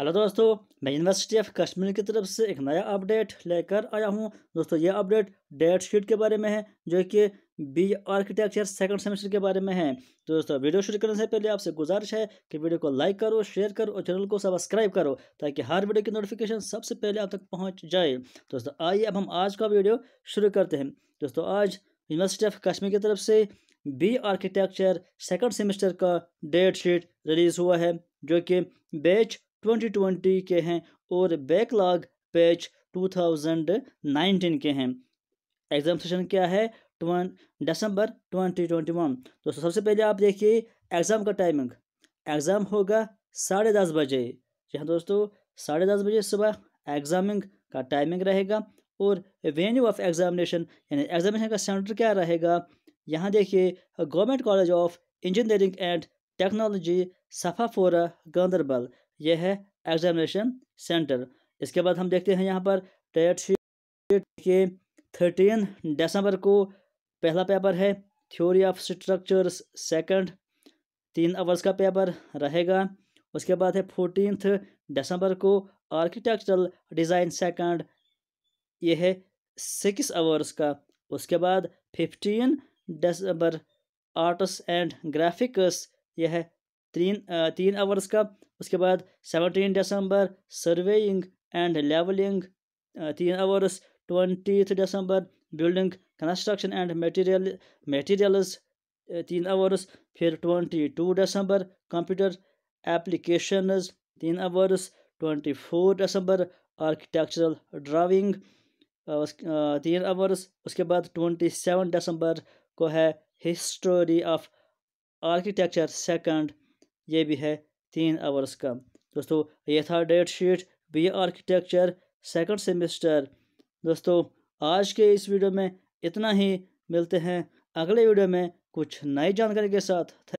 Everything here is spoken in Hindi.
हेलो दोस्तों मैं यूनिवर्सिटी ऑफ कश्मीर की तरफ से एक नया अपडेट लेकर आया हूं दोस्तों ये अपडेट डेट शीट के बारे में है जो कि बी आर्किटेक्चर सेकंड सेमेस्टर के बारे में है तो दोस्तों वीडियो शुरू करने से पहले आपसे गुजारिश है कि वीडियो को लाइक करो शेयर करो और चैनल को सब्सक्राइब करो ताकि हर वीडियो की नोटिफिकेशन सबसे पहले आप तक पहुँच जाए दोस्तों आइए अब हम आज का वीडियो शुरू करते हैं दोस्तों आज यूनिवर्सिटी ऑफ कश्मीर की तरफ से बी आर्किटेक्चर सेकंड सेमेस्टर का डेट शीट रिलीज़ हुआ है जो कि बैच 2020 के हैं और बैकलॉग पेज 2019 के हैं एग्ज़ाम सेशन क्या है दिसंबर 2021 तो सबसे पहले आप देखिए एग्ज़ाम का टाइमिंग एग्ज़ाम होगा साढ़े दस बजे जी हाँ दोस्तों साढ़े दस बजे सुबह एग्ज़ामिंग का टाइमिंग रहेगा और वेन्यू ऑफ एग्ज़ामिनेशन यानी एग्ज़ामिनेशन का सेंटर क्या रहेगा यहाँ देखिए government college of engineering and technology Safapora Ganderbal ये है एग्जामिनेशन सेंटर इसके बाद हम देखते हैं यहाँ पर टेट शीट के थर्टीन दिसंबर को पहला पेपर है थ्योरी ऑफ स्ट्रक्चर्स सेकंड तीन आवर्स का पेपर रहेगा उसके बाद है फोर्टीनथ दिसंबर को आर्किटेक्चरल डिज़ाइन सेकंड ये है सिक्स आवर्स का उसके बाद फिफ्टीन दिसंबर आर्ट्स एंड ग्राफिक्स यह है तीन तीन आवर्स का उसके बाद सेवनटीन दिसंबर सर्वेइंग एंड लेवलिंग तीन आवर्स ट्वेंटी दिसंबर building construction and material materials तीन आवर्स फिर ट्वेंटी टू दिसंबर कंप्यूटर एप्लीकेशनस तीन आवर्स ट्वेंटी फोर दिसंबर आर्किटेक्चरल ड्राइविंग तीन आवर्स उसके बाद ट्वेंटी सेवन दिसंबर को है हिस्टोरी ऑफ आर्किटेक्चर सेकंड ये भी है तीन आवर्स का दोस्तों ये था date sheet B architecture second semester दोस्तों आज के इस वीडियो में इतना ही मिलते हैं अगले वीडियो में कुछ नई जानकारी के साथ